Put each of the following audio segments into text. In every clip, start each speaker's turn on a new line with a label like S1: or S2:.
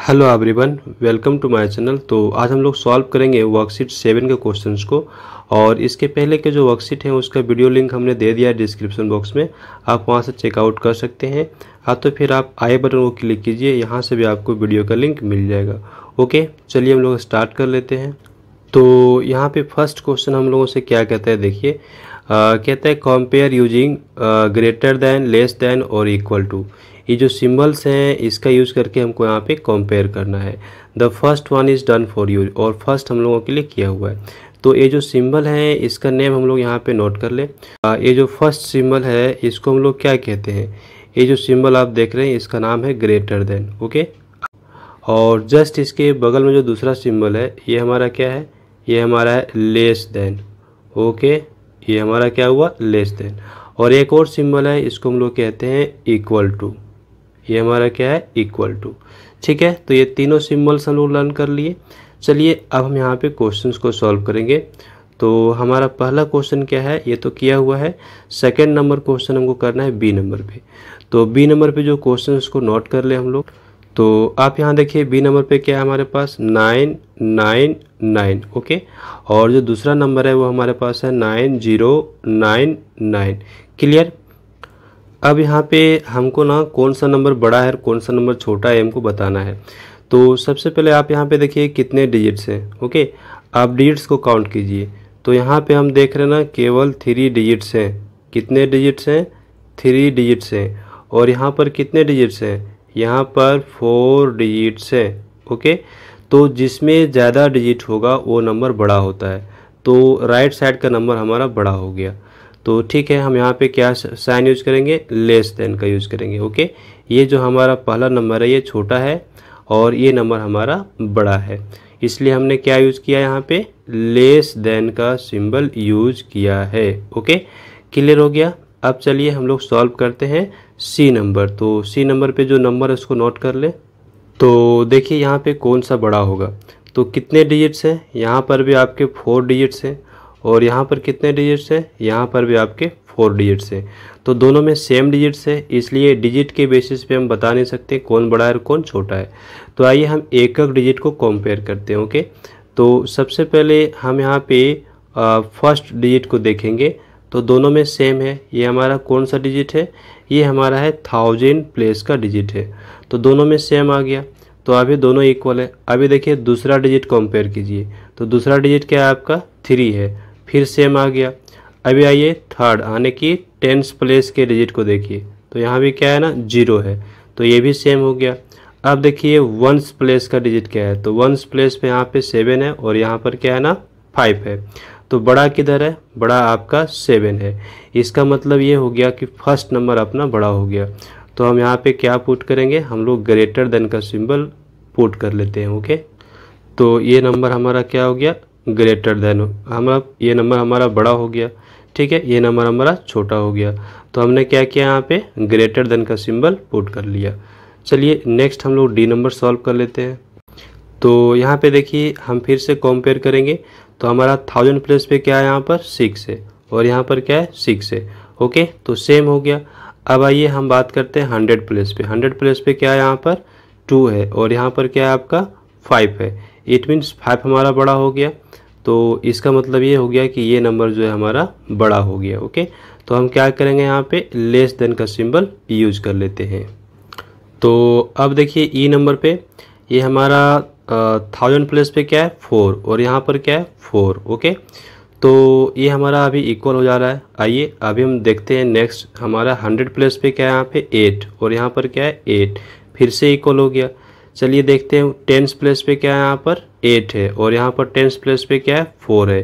S1: hello everyone welcome to my channel तो आज हम लोग सॉल्व करेंगे वर्कशीट सेवन के क्वेश्चंस को और इसके पहले के जो वर्कशीट हैं उसका वीडियो लिंक हमने दे दिया है डिस्क्रिप्शन बॉक्स में आप वहां से चेकआउट कर सकते हैं हाँ तो फिर आप आई बटन को क्लिक कीजिए यहाँ से भी आपको वीडियो का लिंक मिल जाएगा ओके चलिए हम लोग स्टार्ट कर लेते हैं तो यहाँ पर फर्स्ट क्वेश्चन हम लोगों से क्या कहता है देखिए कहता है compare using greater than less than और इक्वल टू ये जो सिम्बल्स हैं इसका यूज़ करके हमको यहाँ पे कंपेयर करना है the first one is done for you और फर्स्ट हम लोगों के लिए किया हुआ है तो ये जो सिम्बल है इसका नेम हम लोग यहाँ पे नोट कर लें ये जो फर्स्ट सिम्बल है इसको हम लोग क्या कहते हैं ये जो सिम्बल आप देख रहे हैं इसका नाम है ग्रेटर देन ओके और जस्ट इसके बगल में जो दूसरा सिम्बल है ये हमारा क्या है ये हमारा है लेस देन ओके ये हमारा क्या हुआ लेस देन और एक और सिंबल है इसको हम लोग कहते हैं इक्वल टू ये हमारा क्या है इक्वल टू ठीक है तो ये तीनों सिम्बल्स हम लोग लर्न कर लिए चलिए अब हम यहाँ पे क्वेश्चंस को सॉल्व करेंगे तो हमारा पहला क्वेश्चन क्या है ये तो किया हुआ है सेकेंड नंबर क्वेश्चन हमको करना है बी नंबर पे तो बी नंबर पे जो क्वेश्चन उसको नोट कर ले हम लोग तो आप यहाँ देखिए बी नंबर पे क्या है हमारे पास नाइन नाइन नाइन ओके और जो दूसरा नंबर है वो हमारे पास है nine zero nine nine clear अब यहाँ पे हमको ना कौन सा नंबर बड़ा है और कौन सा नंबर छोटा है हमको बताना है तो सबसे पहले आप यहाँ पे देखिए कितने डिजिट्स हैं ओके आप डिजिट्स को काउंट कीजिए तो यहाँ पे हम देख रहे हैं ना केवल थ्री डिजिट्स हैं कितने डिजिट्स हैं थ्री डिजिट्स हैं और यहाँ पर कितने डिजिट्स हैं यहाँ पर फोर डिजिट्स हैं ओके तो जिसमें ज़्यादा डिजिट होगा वो नंबर बड़ा होता है तो राइट साइड का नंबर हमारा बड़ा हो गया तो ठीक है हम यहाँ पे क्या साइन यूज करेंगे लेस देन का यूज करेंगे ओके ये जो हमारा पहला नंबर है ये छोटा है और ये नंबर हमारा बड़ा है इसलिए हमने क्या यूज़ किया यहाँ पे लेस देन का सिंबल यूज किया है ओके क्लियर हो गया अब चलिए हम लोग सॉल्व करते हैं सी नंबर तो सी नंबर पे जो नंबर है उसको नोट कर ले तो देखिए यहाँ पे कौन सा बड़ा होगा तो कितने डिजिट्स हैं यहाँ पर भी आपके फोर डिजिट्स हैं और यहाँ पर कितने डिजिट्स हैं यहाँ पर भी आपके फोर डिजिट्स हैं तो दोनों में सेम डिजिट्स है इसलिए डिजिट के बेसिस पे हम बता नहीं सकते कौन बड़ा है और कौन छोटा है तो आइए हम एक एक डिजिट को कंपेयर करते हैं ओके तो सबसे पहले हम यहाँ पे फर्स्ट डिजिट को देखेंगे तो दोनों में सेम है ये हमारा कौन सा डिजिट है ये हमारा है थाउजेंड प्लेस का डिजिट है तो दोनों में सेम आ गया तो अभी दोनों इक्वल है अभी देखिए दूसरा डिजिट कंपेयर कीजिए तो दूसरा डिजिट क्या है आपका थ्री है फिर सेम आ गया अभी आइए थर्ड यानी कि टेंस प्लेस के डिजिट को देखिए तो यहाँ भी क्या है ना जीरो है तो ये भी सेम हो गया अब देखिए वंस प्लेस का डिजिट क्या है तो वंस प्लेस पे यहाँ पे सेवन है और यहाँ पर क्या है ना फाइव है तो बड़ा किधर है बड़ा आपका सेवन है इसका मतलब ये हो गया कि फर्स्ट नंबर अपना बड़ा हो गया तो हम यहाँ पे क्या पुट करेंगे हम लोग ग्रेटर देन का सिंबल पुट कर लेते हैं ओके तो ये नंबर हमारा क्या हो गया ग्रेटर देन हमारा ये नंबर हमारा बड़ा हो गया ठीक है ये नंबर हमारा छोटा हो गया तो हमने क्या किया यहाँ पे ग्रेटर देन का सिंबल पुट कर लिया चलिए नेक्स्ट हम लोग डी नंबर सॉल्व कर लेते हैं तो यहाँ पे देखिए हम फिर से कंपेयर करेंगे तो हमारा थाउजेंड प्लस पे क्या है यहाँ पर सिक्स है और यहाँ पर क्या है सिक्स है ओके तो सेम हो गया अब आइए हम बात करते हैं हंड्रेड प्लेस पे हंड्रेड प्लेस पे क्या है यहाँ पर टू है और यहाँ पर क्या है आपका फाइव है एट मीन्स फाइव हमारा बड़ा हो गया तो इसका मतलब ये हो गया कि ये नंबर जो है हमारा बड़ा हो गया ओके तो हम क्या करेंगे यहाँ पे लेस देन का सिंबल यूज कर लेते हैं तो अब देखिए ई e नंबर पे ये हमारा थाउजेंड प्लेस पे क्या है फोर और यहाँ पर क्या है फोर ओके तो ये हमारा अभी इक्वल हो जा रहा है आइए अभी हम देखते हैं नेक्स्ट हमारा हंड्रेड प्लेस पे क्या है यहाँ पे एट और यहाँ पर क्या है एट फिर से इक्वल हो गया चलिए देखते हैं टेंस प्लेस पे क्या है यहाँ पर एट है और यहाँ पर टेंस प्लेस पे क्या है फोर है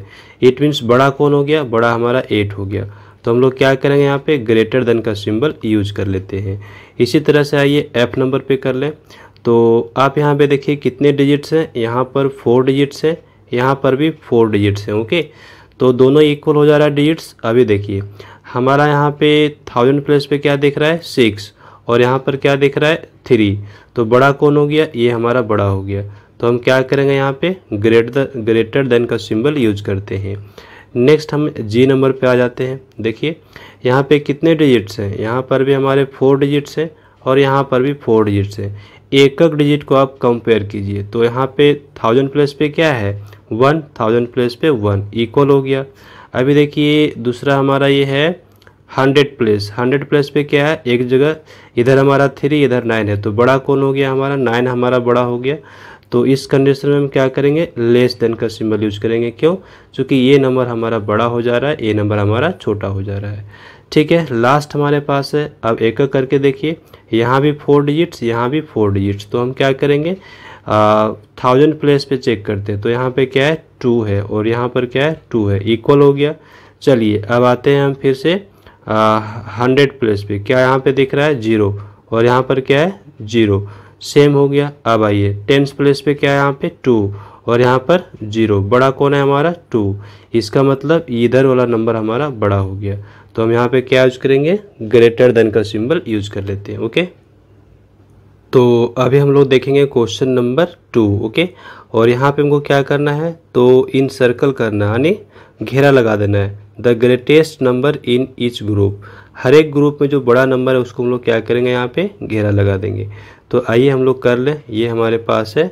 S1: एट मीन्स बड़ा कौन हो गया बड़ा हमारा एट हो गया तो हम लोग क्या करेंगे यहाँ पे ग्रेटर देन का सिंबल यूज कर लेते हैं इसी तरह से आइए एफ नंबर पे कर लें तो आप यहाँ पे देखिए कितने डिजिट्स हैं यहाँ पर फोर डिजिट्स हैं यहाँ पर भी फोर डिजिट्स हैं ओके तो दोनों इक्वल हो जा रहा है डिजिट्स अभी देखिए हमारा यहाँ पे थाउजेंड प्लस पे क्या देख रहा है सिक्स और यहाँ पर क्या दिख रहा है थ्री तो बड़ा कौन हो गया ये हमारा बड़ा हो गया तो हम क्या करेंगे यहाँ पे ग्रेट द ग्रेटर देन का सिंबल यूज करते हैं नेक्स्ट हम जी नंबर पे आ जाते हैं देखिए यहाँ पे कितने डिजिट्स हैं यहाँ पर भी हमारे फोर डिजिट्स हैं और यहाँ पर भी फोर डिजिट्स हैं एक एक डिजिट को आप कंपेयर कीजिए तो यहाँ पे थाउजेंड प्लस पे क्या है वन थाउजेंड प्लस पे वन इक्वल हो गया अभी देखिए दूसरा हमारा ये है हंड्रेड प्लेस हंड्रेड प्लेस पे क्या है एक जगह इधर हमारा थ्री इधर नाइन है तो बड़ा कौन हो गया हमारा नाइन हमारा बड़ा हो गया तो इस कंडीशन में हम क्या करेंगे लेस देन का सिंबल यूज करेंगे क्यों क्योंकि ये नंबर हमारा बड़ा हो जा रहा है ये नंबर हमारा छोटा हो जा रहा है ठीक है लास्ट हमारे पास है अब एक एक करके देखिए यहाँ भी फोर डिजिट्स यहाँ भी फोर डिजिट्स तो हम क्या करेंगे थाउजेंड प्लेस पे चेक करते हैं तो यहाँ पे क्या है टू है और यहाँ पर क्या है टू है इक्वल हो गया चलिए अब आते हैं हम फिर से हंड्रेड प्लेस पे क्या यहाँ पे दिख रहा है जीरो और यहाँ पर क्या है जीरो सेम हो गया अब आइए टेंस प्लेस पे क्या है यहाँ पे टू और यहाँ पर जीरो बड़ा कौन है हमारा टू इसका मतलब इधर वाला नंबर हमारा बड़ा हो गया तो हम यहाँ पे क्या यूज करेंगे ग्रेटर देन का सिंबल यूज कर लेते हैं ओके तो अभी हम लोग देखेंगे क्वेश्चन नंबर टू ओके और यहाँ पे हमको क्या करना है तो इन सर्कल करना यानी घेरा लगा देना है the greatest number in each group हर एक ग्रुप में जो बड़ा नंबर है उसको हम लोग क्या करेंगे यहाँ पे घेरा लगा देंगे तो आइए हम लोग कर लें ये हमारे पास है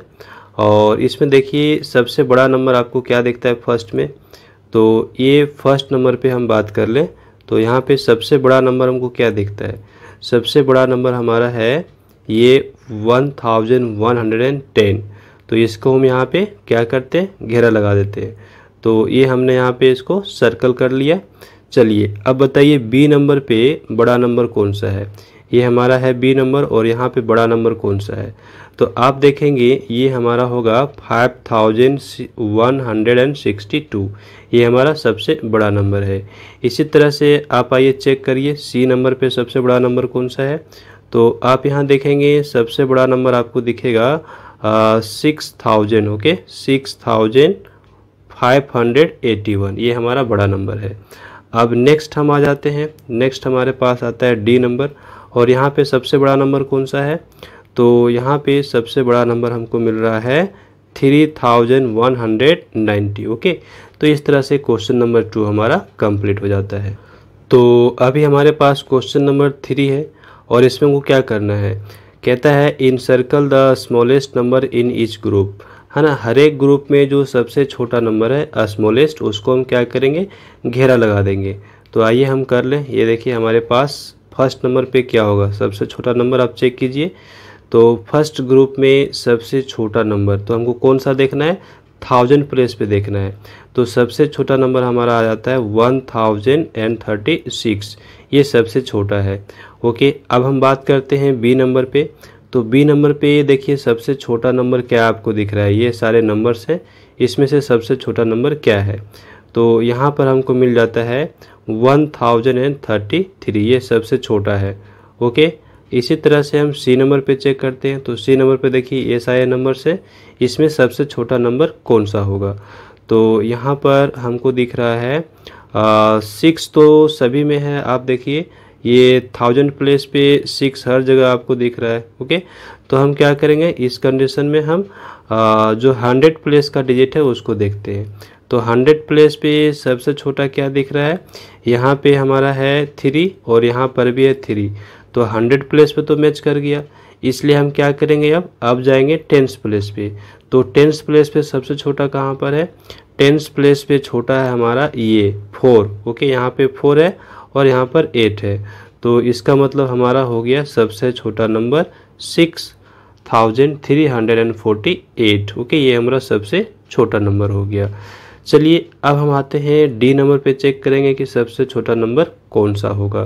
S1: और इसमें देखिए सबसे बड़ा नंबर आपको क्या दिखता है फर्स्ट में तो ये फर्स्ट नंबर पे हम बात कर लें तो यहाँ पे सबसे बड़ा नंबर हमको क्या दिखता है सबसे बड़ा नंबर हमारा है ये one thousand one hundred and ten तो इसको हम यहाँ पे क्या करते हैं घेरा लगा देते हैं तो ये हमने यहाँ पे इसको सर्कल कर लिया चलिए अब बताइए बी नंबर पे बड़ा नंबर कौन सा है ये हमारा है बी नंबर और यहाँ पे बड़ा नंबर कौन सा है तो आप देखेंगे ये हमारा होगा five thousand one hundred and sixty two ये हमारा सबसे बड़ा नंबर है इसी तरह से आप आइए चेक करिए सी नंबर पे सबसे बड़ा नंबर कौन सा है तो आप यहाँ देखेंगे सबसे बड़ा नंबर आपको दिखेगा six thousand okay six thousand five hundred eighty one ये हमारा बड़ा नंबर है अब नेक्स्ट हम आ जाते हैं नेक्स्ट हमारे पास आता है डी नंबर और यहाँ पे सबसे बड़ा नंबर कौन सा है तो यहाँ पे सबसे बड़ा नंबर हमको मिल रहा है three thousand one hundred ninety okay तो इस तरह से क्वेश्चन नंबर टू हमारा कंप्लीट हो जाता है तो अभी हमारे पास क्वेश्चन नंबर थ्री है और इसमें हमको क्या करना है कहता है encircle the smallest number in each group है ना हर एक ग्रुप में जो सबसे छोटा नंबर है स्मॉलेस्ट उसको हम क्या करेंगे घेरा लगा देंगे तो आइए हम कर लें ये देखिए हमारे पास फर्स्ट नंबर पे क्या होगा सबसे छोटा नंबर आप चेक कीजिए तो फर्स्ट ग्रुप में सबसे छोटा नंबर तो हमको कौन सा देखना है थाउजेंड प्लेस पे देखना है तो सबसे छोटा नंबर हमारा आ जाता है one thousand and thirty six ये सबसे छोटा है ओके अब हम बात करते हैं बी नंबर पे तो बी नंबर पे ये देखिए सबसे छोटा नंबर क्या आपको दिख रहा है ये सारे नंबर्स हैं इसमें से सबसे छोटा नंबर क्या है तो यहाँ पर हमको मिल जाता है one thousand and thirty three ये सबसे छोटा है ओके इसी तरह से हम सी नंबर पे चेक करते हैं तो सी नंबर पे देखिए ये सारे नंबर से इसमें सबसे छोटा नंबर कौन सा होगा तो यहाँ पर हमको दिख रहा है सिक्स तो सभी में है आप देखिए ये थाउजेंड प्लेस पे सिक्स हर जगह आपको दिख रहा है ओके तो हम क्या करेंगे इस कंडीशन में हम आ, जो हंड्रेड प्लेस का डिजिट है उसको देखते हैं तो हंड्रेड प्लेस पे सबसे छोटा क्या दिख रहा है यहाँ पे हमारा है थ्री और यहाँ पर भी है थ्री तो हंड्रेड प्लेस पे तो मैच कर गया इसलिए हम क्या करेंगे अब अब जाएंगे टेंस प्लेस पे तो टेंस प्लेस पे सबसे छोटा कहाँ पर है टेंस प्लेस पे छोटा है हमारा ये फोर ओके यहाँ पे फोर है और यहाँ पर एट है तो इसका मतलब हमारा हो गया सबसे छोटा number six thousand three hundred and forty eight okay ये हमारा सबसे छोटा नंबर हो गया चलिए अब हम आते हैं डी नंबर पे चेक करेंगे कि सबसे छोटा नंबर कौन सा होगा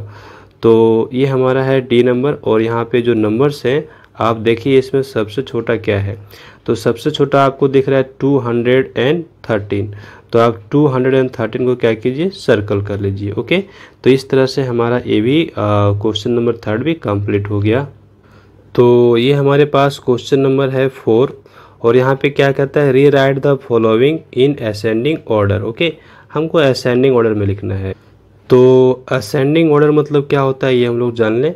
S1: तो ये हमारा है डी नंबर और यहाँ पे जो नंबर्स हैं आप देखिए इसमें सबसे छोटा क्या है तो सबसे छोटा आपको दिख रहा है टू हंड्रेड एंड थर्टीन तो आप 213 को क्या कीजिए सर्कल कर लीजिए ओके तो इस तरह से हमारा ए भी क्वेश्चन नंबर थर्ड भी कंप्लीट हो गया तो ये हमारे पास क्वेश्चन नंबर है फोर और यहाँ पे क्या कहता है rewrite the following in ascending order okay हमको असेंडिंग ऑर्डर में लिखना है तो असेंडिंग ऑर्डर मतलब क्या होता है ये हम लोग जान लें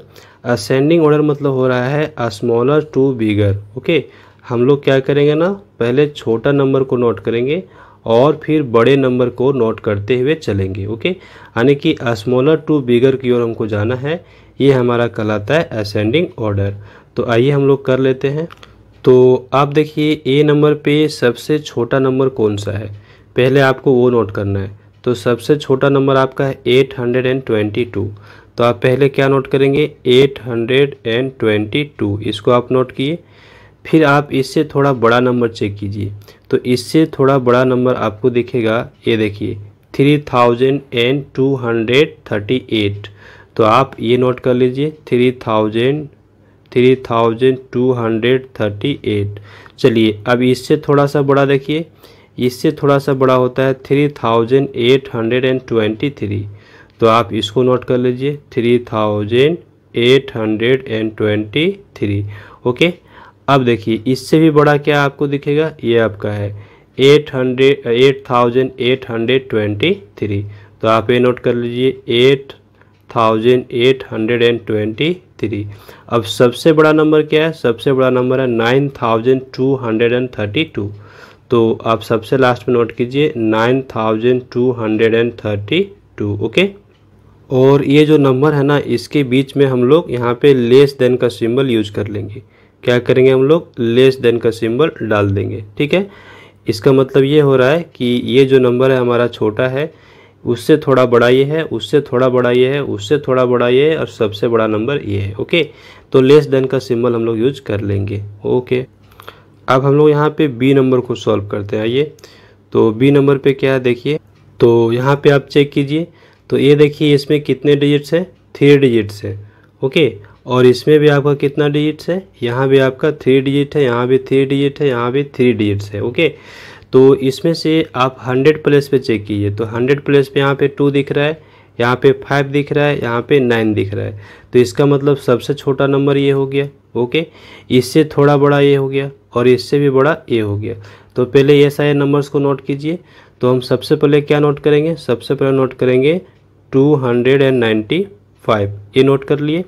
S1: असेंडिंग ऑर्डर मतलब हो रहा है स्मॉलर टू बिगर ओके हम लोग क्या करेंगे ना पहले छोटा नंबर को नोट करेंगे और फिर बड़े नंबर को नोट करते हुए चलेंगे ओके यानी कि स्मॉलर टू बिगर की ओर हमको जाना है ये हमारा कहलाता है असेंडिंग ऑर्डर तो आइए हम लोग कर लेते हैं तो आप देखिए ए नंबर पे सबसे छोटा नंबर कौन सा है पहले आपको वो नोट करना है तो सबसे छोटा नंबर आपका है eight hundred and twenty two तो आप पहले क्या नोट करेंगे eight hundred and twenty two इसको आप नोट किए फिर आप इससे थोड़ा बड़ा नंबर चेक कीजिए तो इससे थोड़ा बड़ा नंबर आपको दिखेगा ये देखिए three thousand and two hundred thirty eight तो आप ये नोट कर लीजिए three thousand three thousand two hundred thirty eight चलिए अब इससे थोड़ा सा बड़ा देखिए इससे थोड़ा सा बड़ा होता है three thousand eight hundred and twenty three तो आप इसको नोट कर लीजिए three thousand eight hundred and twenty three okay अब देखिए इससे भी बड़ा क्या आपको दिखेगा ये आपका है eight hundred eight thousand eight hundred twenty three तो आप ये नोट कर लीजिए eight thousand eight hundred and twenty three अब सबसे बड़ा नंबर क्या है सबसे बड़ा नंबर है nine thousand two hundred and thirty two तो आप सबसे लास्ट में नोट कीजिए nine thousand two hundred and thirty two okay और ये जो नंबर है ना इसके बीच में हम लोग यहाँ पे लेस देन का सिंबल यूज कर लेंगे क्या करेंगे हम लोग लेस देन का सिंबल डाल देंगे ठीक है इसका मतलब ये हो रहा है कि ये जो नंबर है हमारा छोटा है उससे थोड़ा बड़ा ये है उससे थोड़ा बड़ा ये है उससे थोड़ा बड़ा ये है और सबसे बड़ा नंबर ये है ओके तो लेस देन का सिंबल हम लोग यूज कर लेंगे ओके अब हम लोग यहाँ पे बी नंबर को सॉल्व करते हैं आइए तो बी नंबर पे क्या है देखिए तो यहाँ पे आप चेक कीजिए तो ये देखिए इसमें कितने डिजिट्स हैं थ्री डिजिट्स हैं ओके और इसमें भी आपका कितना डिजिट्स है यहाँ भी आपका थ्री डिजिट है यहाँ भी थ्री डिजिट है यहाँ भी थ्री डिजिट्स है ओके तो इसमें से आप हंड्रेड प्लेस पे चेक कीजिए तो हंड्रेड प्लेस पे यहाँ पे टू दिख रहा है यहाँ पे फाइव दिख रहा है यहाँ पे नाइन दिख रहा है तो इसका मतलब सबसे छोटा नंबर ये हो गया ओके इससे थोड़ा बड़ा ये हो गया और इससे भी बड़ा ये हो गया तो पहले ये सारे नंबर्स को नोट कीजिए तो हम सबसे पहले क्या नोट करेंगे सबसे पहले नोट करेंगे two hundred and ninety five ये नोट कर लिए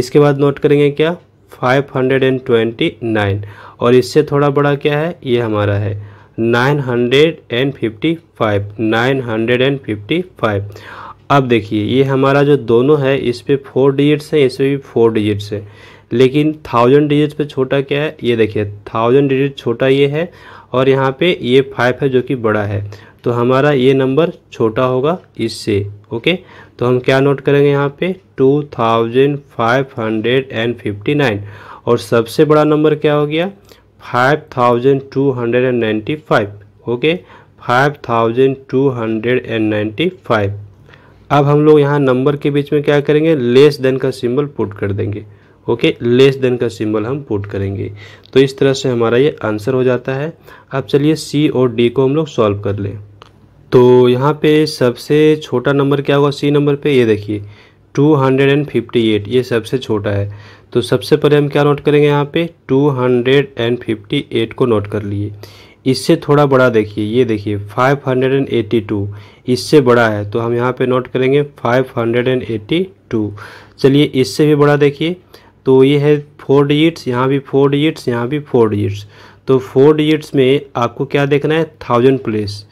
S1: इसके बाद नोट करेंगे क्या five hundred and twenty nine और इससे थोड़ा बड़ा क्या है ये हमारा है nine hundred and fifty five nine hundred and fifty five अब देखिए ये हमारा जो दोनों है इस पर फोर डिजिट्स हैं इसमें भी फोर डिजिट्स हैं लेकिन थाउजेंड डिजिट्स पे छोटा क्या है ये देखिए थाउजेंड डिजिट छोटा ये है और यहाँ पे ये फाइव है जो कि बड़ा है तो हमारा ये नंबर छोटा होगा इससे ओके तो हम क्या नोट करेंगे यहाँ पे two thousand five hundred and fifty nine और सबसे बड़ा नंबर क्या हो गया five thousand two hundred and ninety five okay five thousand two hundred and ninety five अब हम लोग यहाँ नंबर के बीच में क्या करेंगे लेस देन का सिंबल पुट कर देंगे ओके लेस देन का सिंबल हम पुट करेंगे तो इस तरह से हमारा ये आंसर हो जाता है अब चलिए सी और डी को हम लोग सॉल्व कर लें तो यहाँ पे सबसे छोटा नंबर क्या होगा सी नंबर पे ये देखिए 258 ये सबसे छोटा है तो सबसे पहले हम क्या नोट करेंगे यहाँ पे 258 को नोट कर लिए इससे थोड़ा बड़ा देखिए ये देखिए 582 इससे बड़ा है तो हम यहाँ पे नोट करेंगे 582 चलिए इससे भी बड़ा देखिए तो ये है फोर डिजिट्स यहाँ भी फोर डिजिट्स यहाँ भी फोर डिजिट्स तो फोर डिजिट्स में आपको क्या देखना है थाउजेंड प्लेस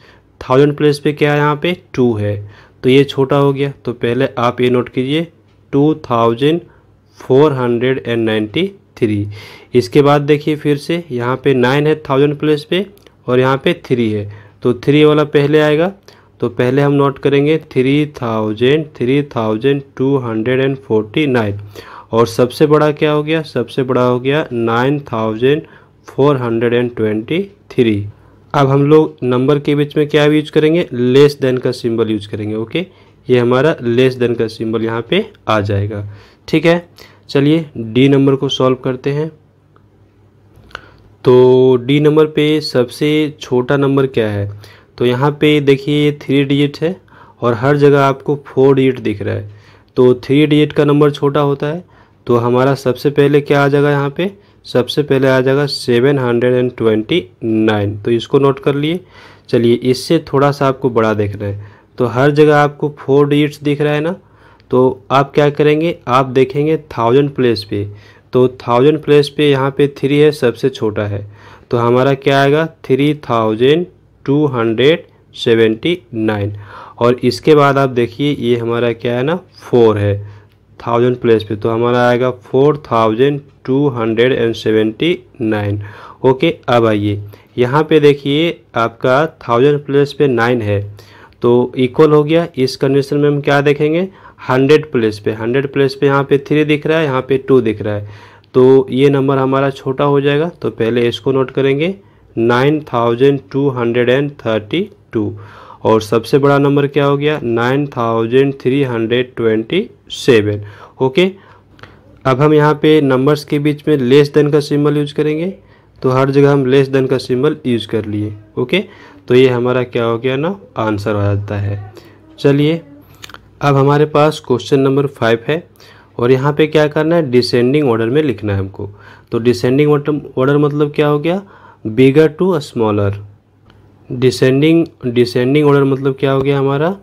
S1: थाउजेंड प्लेस पे क्या है यहाँ पे टू है तो ये छोटा हो गया तो पहले आप ये नोट कीजिए two thousand four hundred and ninety three इसके बाद देखिए फिर से यहाँ पे नाइन है थाउजेंड प्लेस पे और यहाँ पे थ्री है तो थ्री वाला पहले आएगा तो पहले हम नोट करेंगे three thousand three thousand two hundred and forty nine और सबसे बड़ा क्या हो गया सबसे बड़ा हो गया nine thousand four hundred and twenty three अब हम लोग नंबर के बीच में क्या यूज करेंगे लेस देन का सिंबल यूज करेंगे ओके ये हमारा लेस देन का सिंबल यहाँ पे आ जाएगा ठीक है चलिए डी नंबर को सॉल्व करते हैं तो डी नंबर पे सबसे छोटा नंबर क्या है तो यहाँ पे देखिए ये थ्री डिजिट है और हर जगह आपको फोर डिजिट दिख रहा है तो थ्री डिजिट का नंबर छोटा होता है तो हमारा सबसे पहले क्या आ जाएगा यहाँ पर सबसे पहले आ जाएगा seven hundred and twenty nine तो इसको नोट कर लिए चलिए इससे थोड़ा सा आपको बड़ा देखना है तो हर जगह आपको फोर डिजिट्स दिख रहा है ना तो आप क्या करेंगे आप देखेंगे थाउजेंड प्लेस पे तो थाउजेंड प्लेस पे यहाँ पे थ्री है सबसे छोटा है तो हमारा क्या आएगा three thousand two hundred seventy nine और इसके बाद आप देखिए ये हमारा क्या है ना फोर है थाउजेंड प्लेस पे तो हमारा आएगा four thousand two hundred and seventy nine okay अब आइए यहाँ पे देखिए आपका थाउजेंड प्लेस पे नाइन है तो इक्वल हो गया इस कंडीशन में हम क्या देखेंगे हंड्रेड प्लेस पे हंड्रेड प्लेस पे यहाँ पे थ्री दिख रहा है यहाँ पे टू दिख रहा है तो ये नंबर हमारा छोटा हो जाएगा तो पहले इसको नोट करेंगे nine thousand two hundred and thirty two और सबसे बड़ा नंबर क्या हो गया nine thousand three hundred twenty seven okay अब हम यहाँ पे नंबर्स के बीच में लेस देन का सिंबल यूज करेंगे तो हर जगह हम लेस देन का सिंबल यूज कर लिए ओके तो ये हमारा क्या हो गया ना आंसर आ जाता है चलिए अब हमारे पास क्वेश्चन नंबर फाइव है और यहाँ पे क्या करना है डिसेंडिंग ऑर्डर में लिखना है हमको तो डिसेंडिंग ऑर्डर मतलब क्या हो गया bigger to smaller descending descending order मतलब क्या हो गया हमारा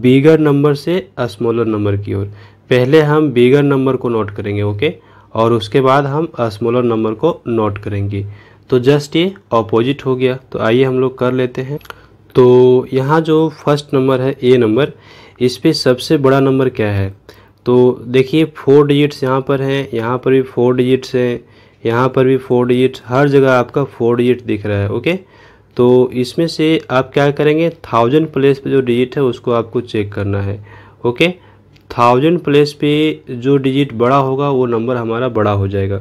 S1: बिगर नंबर से स्मॉलर नंबर की ओर पहले हम बिगर नंबर को नोट करेंगे ओके और उसके बाद हम स्मॉलर नंबर को नोट करेंगे तो जस्ट ये अपोजिट हो गया तो आइए हम लोग कर लेते हैं तो यहाँ जो फर्स्ट नंबर है ए नंबर इस पर सबसे बड़ा नंबर क्या है तो देखिए फोर डिजिट्स यहाँ पर हैं यहाँ पर भी फोर डिजिट्स हैं यहाँ पर भी फोर डिजिट्स हर जगह आपका फोर डिजिट दिख रहा है ओके तो इसमें से आप क्या करेंगे थाउजेंड प्लेस पे जो डिजिट है उसको आपको चेक करना है ओके थाउजेंड प्लेस पे जो डिजिट बड़ा होगा वो नंबर हमारा बड़ा हो जाएगा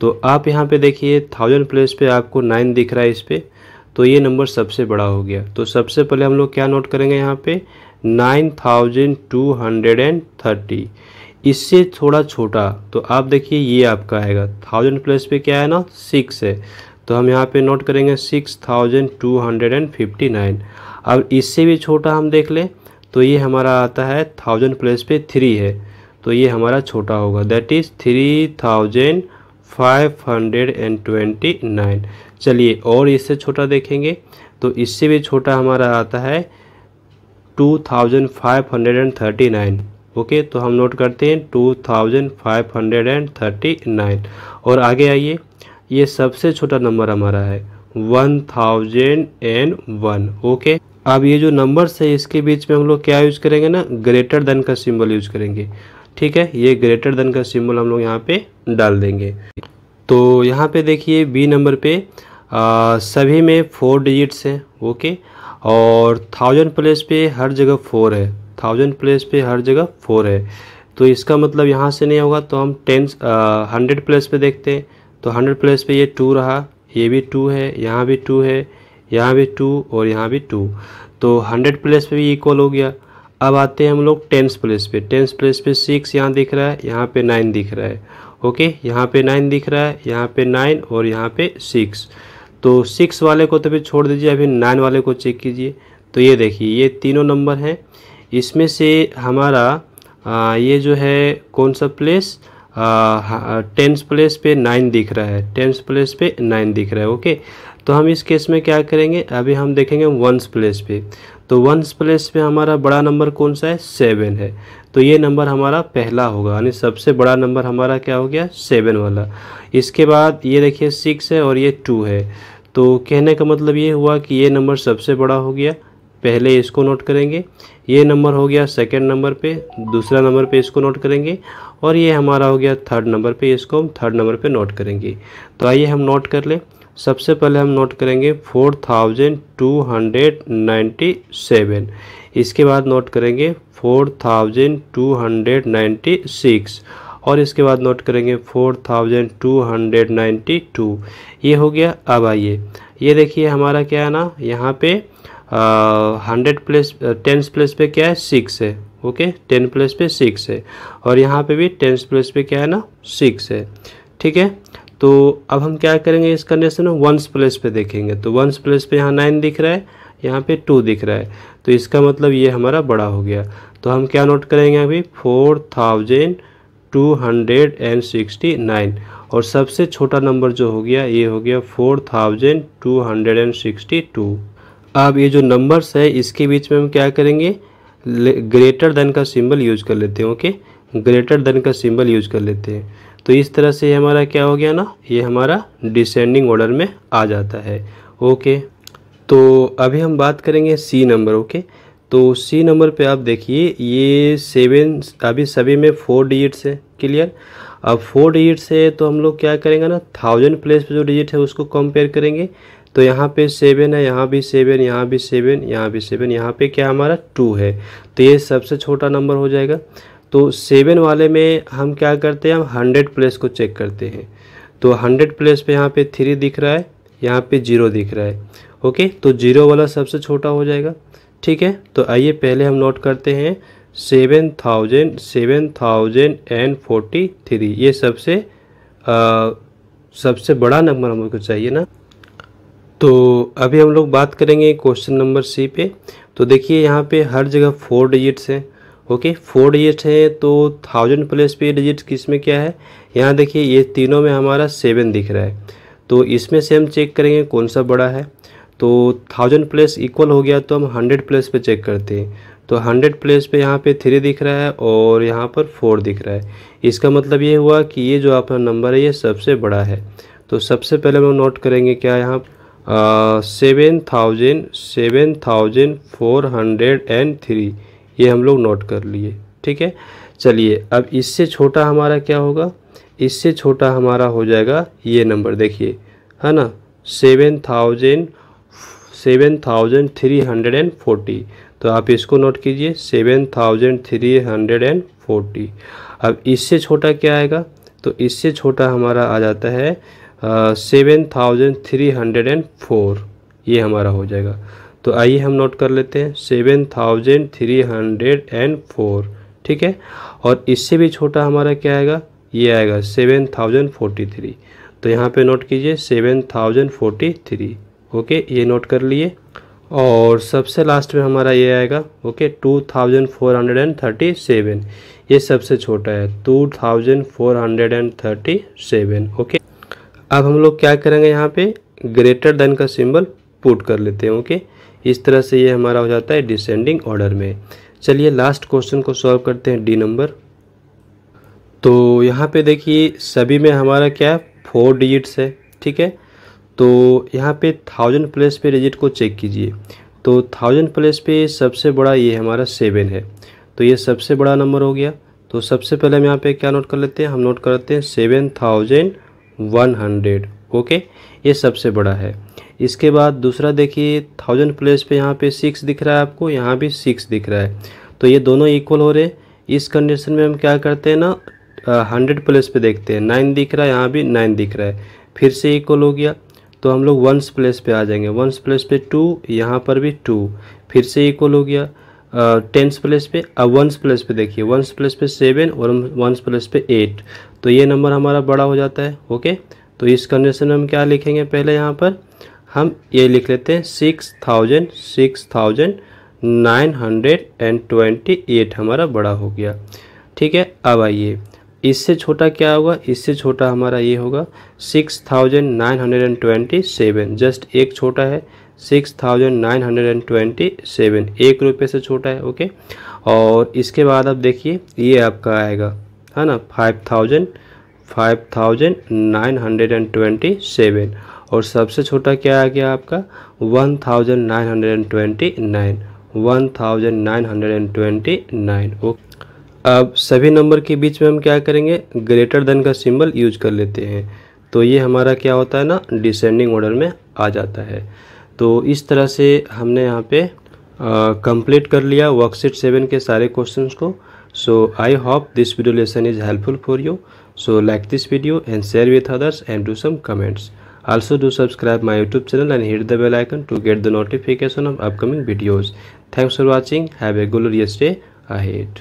S1: तो आप यहाँ पे देखिए थाउजेंड प्लेस पे आपको नाइन दिख रहा है इस पर तो ये नंबर सबसे बड़ा हो गया तो सबसे पहले हम लोग क्या नोट करेंगे यहाँ पे nine thousand two hundred and thirty इससे थोड़ा छोटा तो आप देखिए ये आपका आएगा थाउजेंड प्लस पे क्या है ना सिक्स है तो हम यहाँ पे नोट करेंगे six thousand two hundred and fifty nine अब इससे भी छोटा हम देख लें तो ये हमारा आता है थाउजेंड प्लस पे थ्री है तो ये हमारा छोटा होगा that is three thousand five hundred and twenty nine चलिए और इससे छोटा देखेंगे तो इससे भी छोटा हमारा आता है two thousand five hundred and thirty nine okay तो हम नोट करते हैं two thousand five hundred and thirty nine और आगे आइए ये सबसे छोटा नंबर हमारा है one thousand and one okay अब ये जो नंबर्स है इसके बीच में हम लोग क्या यूज़ करेंगे ना ग्रेटर देन का सिंबल यूज़ करेंगे ठीक है ये ग्रेटर देन का सिंबल हम लोग यहाँ पे डाल देंगे तो यहाँ पे देखिए बी नंबर पे आ, सभी में फोर डिजिट्स हैं ओके और थाउजेंड प्लेस पे हर जगह फोर है थाउजेंड प्लेस पे हर जगह फोर है तो इसका मतलब यहाँ से नहीं होगा तो हम टेन हंड्रेड प्लेस पे देखते हैं तो हंड्रेड प्लेस पे ये टू रहा ये भी टू है यहाँ भी टू है यहाँ भी टू और यहाँ भी टू तो हंड्रेड प्लेस पे भी इक्वल हो गया अब आते हैं हम लोग टेंस प्लेस पे टेंस प्लेस पे सिक्स यहाँ दिख रहा है यहाँ पे नाइन दिख रहा है ओके यहाँ पे नाइन दिख रहा है यहाँ पे नाइन और यहाँ पे सिक्स तो सिक्स वाले को तो फिर छोड़ दीजिए अभी नाइन वाले को चेक कीजिए तो ये देखिए ये तीनों नंबर हैं इसमें से हमारा आ, ये जो है कौन सा प्लेस टेंस प्लेस पे नाइन दिख रहा है टेंस प्लेस पे नाइन दिख रहा है ओके तो हम इस केस में क्या करेंगे अभी हम देखेंगे वंस प्लेस पे तो वंस प्लेस पे हमारा बड़ा नंबर कौन सा है सेवन है तो ये नंबर हमारा पहला होगा यानी सबसे बड़ा नंबर हमारा क्या हो गया सेवन वाला इसके बाद ये देखिए सिक्स है और ये टू है तो कहने का मतलब ये हुआ कि ये नंबर सबसे बड़ा हो गया पहले इसको नोट करेंगे ये नंबर हो गया सेकेंड नंबर पे दूसरा नंबर पे इसको नोट करेंगे और ये हमारा हो गया थर्ड नंबर पे इसको हम थर्ड नंबर पे नोट करेंगे तो आइए हम नोट कर लें सबसे पहले हम नोट करेंगे four thousand two hundred ninety seven इसके बाद नोट करेंगे four thousand two hundred ninety six और इसके बाद नोट करेंगे four thousand two hundred ninety two ये हो गया अब आइए ये देखिए हमारा क्या है ना यहाँ पे हंड्रेड प्लेस टेंस प्लेस पे क्या है सिक्स है ओके टेन प्लेस पे सिक्स है और यहाँ पे भी टेंस प्लेस पे क्या है ना सिक्स है ठीक है तो अब हम क्या करेंगे इस कंडीशन में वंस प्लेस पे देखेंगे तो वंस प्लेस पे यहाँ नाइन दिख रहा है यहाँ पे टू दिख रहा है तो इसका मतलब ये हमारा बड़ा हो गया तो हम क्या नोट करेंगे अभी four thousand two hundred and sixty nine और सबसे छोटा नंबर जो हो गया ये हो गया four thousand two hundred and sixty two अब ये जो नंबर्स है इसके बीच में हम क्या करेंगे ग्रेटर देन का सिंबल यूज कर लेते हैं ओके ग्रेटर देन का सिंबल यूज कर लेते हैं तो इस तरह से हमारा क्या हो गया ना ये हमारा डिसेंडिंग ऑर्डर में आ जाता है ओके तो अभी हम बात करेंगे सी नंबर ओके तो सी नंबर पे आप देखिए ये सेवन अभी सभी में फोर डिजिट्स है क्लियर अब फोर डिजिट्स है तो हम लोग क्या करेंगे ना थाउजेंड प्लेस पे जो डिजिट है उसको कंपेयर करेंगे तो यहाँ पे सेवन है यहाँ भी सेवन यहाँ भी सेवन यहाँ भी सेवन यहाँ पे क्या हमारा टू है तो ये सबसे छोटा नंबर हो जाएगा तो सेवन वाले में हम क्या करते हैं हम हंड्रेड प्लेस को चेक करते हैं तो हंड्रेड प्लेस पे यहाँ पे थ्री दिख रहा है यहाँ पे जीरो दिख रहा है ओके तो जीरो वाला सबसे छोटा हो जाएगा ठीक है तो आइए पहले हम नोट करते हैं seven thousand seven thousand and forty three ये सबसे आ, सबसे बड़ा नंबर हमको चाहिए ना तो अभी हम लोग बात करेंगे क्वेश्चन नंबर सी पे तो देखिए यहाँ पे हर जगह फोर डिजिट्स हैं ओके फोर डिजिट हैं तो थाउजेंड प्लस पे डिजिट किस में क्या है यहाँ देखिए ये तीनों में हमारा सेवन दिख रहा है तो इसमें से हम चेक करेंगे कौन सा बड़ा है तो थाउजेंड प्लस इक्वल हो गया तो हम हंड्रेड प्लस पे चेक करते हैं तो हंड्रेड प्लेस पे यहाँ पे थ्री दिख रहा है और यहाँ पर फोर दिख रहा है इसका मतलब ये हुआ कि ये जो आपका नंबर है ये सबसे बड़ा है तो सबसे पहले हम नोट करेंगे क्या यहाँ seven thousand seven thousand four hundred and three ये हम लोग नोट कर लिए ठीक है चलिए अब इससे छोटा हमारा क्या होगा इससे छोटा हमारा हो जाएगा ये नंबर देखिए है ना seven thousand seven thousand three hundred and forty तो आप इसको नोट कीजिए seven thousand three hundred and forty अब इससे छोटा क्या आएगा तो इससे छोटा हमारा आ जाता है seven thousand three hundred and four ये हमारा हो जाएगा तो आइए हम नोट कर लेते हैं seven thousand three hundred and four ठीक है और इससे भी छोटा हमारा क्या आएगा ये आएगा सेवन थाउजेंड फोर्टी थ्री तो यहाँ पे नोट कीजिए seven thousand forty three okay ये नोट कर लिए और सबसे लास्ट में हमारा ये आएगा okay two thousand four hundred and thirty seven ये सबसे छोटा है two thousand four hundred and thirty seven okay अब हम लोग क्या करेंगे यहाँ पे ग्रेटर देन का सिंबल पुट कर लेते हैं ओके इस तरह से ये हमारा हो जाता है डिसेंडिंग ऑर्डर में चलिए लास्ट क्वेश्चन को सॉल्व करते हैं डी नंबर तो यहाँ पे देखिए सभी में हमारा क्या है फोर डिजिट्स है ठीक है तो यहाँ पे थाउजेंड प्लेस पे डिजिट को चेक कीजिए तो थाउजेंड प्लेस पे सबसे बड़ा ये हमारा सेवन है तो ये सबसे बड़ा नंबर हो गया तो सबसे पहले हम यहाँ पे क्या नोट कर लेते हैं हम नोट करते हैं seven thousand one hundred okay ये सबसे बड़ा है इसके बाद दूसरा देखिए थाउजेंड प्लेस पे यहाँ पे सिक्स दिख रहा है आपको यहाँ भी सिक्स दिख रहा है तो ये दोनों इक्वल हो रहे हैं इस कंडीशन में हम क्या करते हैं ना हंड्रेड प्लेस पे देखते हैं नाइन दिख रहा है यहाँ भी नाइन दिख रहा है फिर से इक्वल हो गया तो हम लोग वंस प्लेस पे आ जाएंगे वंस प्लेस पे टू यहाँ पर भी टू फिर से इक्वल हो गया टेंस प्लेस पे अब वंस प्लेस पे देखिए वंस प्लेस पे सेवन और वंस प्लेस पे एट तो ये नंबर हमारा बड़ा हो जाता है ओके तो इस कंडीशन में हम क्या लिखेंगे पहले यहाँ पर हम ये लिख लेते हैं six thousand six thousand nine hundred and twenty eight हमारा बड़ा हो गया ठीक है अब आइए इससे छोटा क्या होगा इससे छोटा हमारा ये होगा six thousand nine hundred and twenty seven just एक छोटा है six thousand nine hundred and twenty seven एक रुपये से छोटा है ओके और इसके बाद आप देखिए ये आपका आएगा है ना five thousand five thousand nine hundred and twenty seven और सबसे छोटा क्या आ गया आपका one thousand nine hundred and twenty nine one thousand nine hundred and twenty nine okay अब सभी नंबर के बीच में हम क्या करेंगे ग्रेटर देन का सिंबल यूज कर लेते हैं तो ये हमारा क्या होता है ना डिसेंडिंग ऑर्डर में आ जाता है तो इस तरह से हमने यहाँ पे कंप्लीट कर लिया वर्कशीट सेवन के सारे क्वेश्चंस को so i hope this video lesson is helpful for you so like this video and share with others and do some comments also do subscribe my youtube channel and hit the bell icon to get the notification of upcoming videos thanks for watching have a glorious day ahead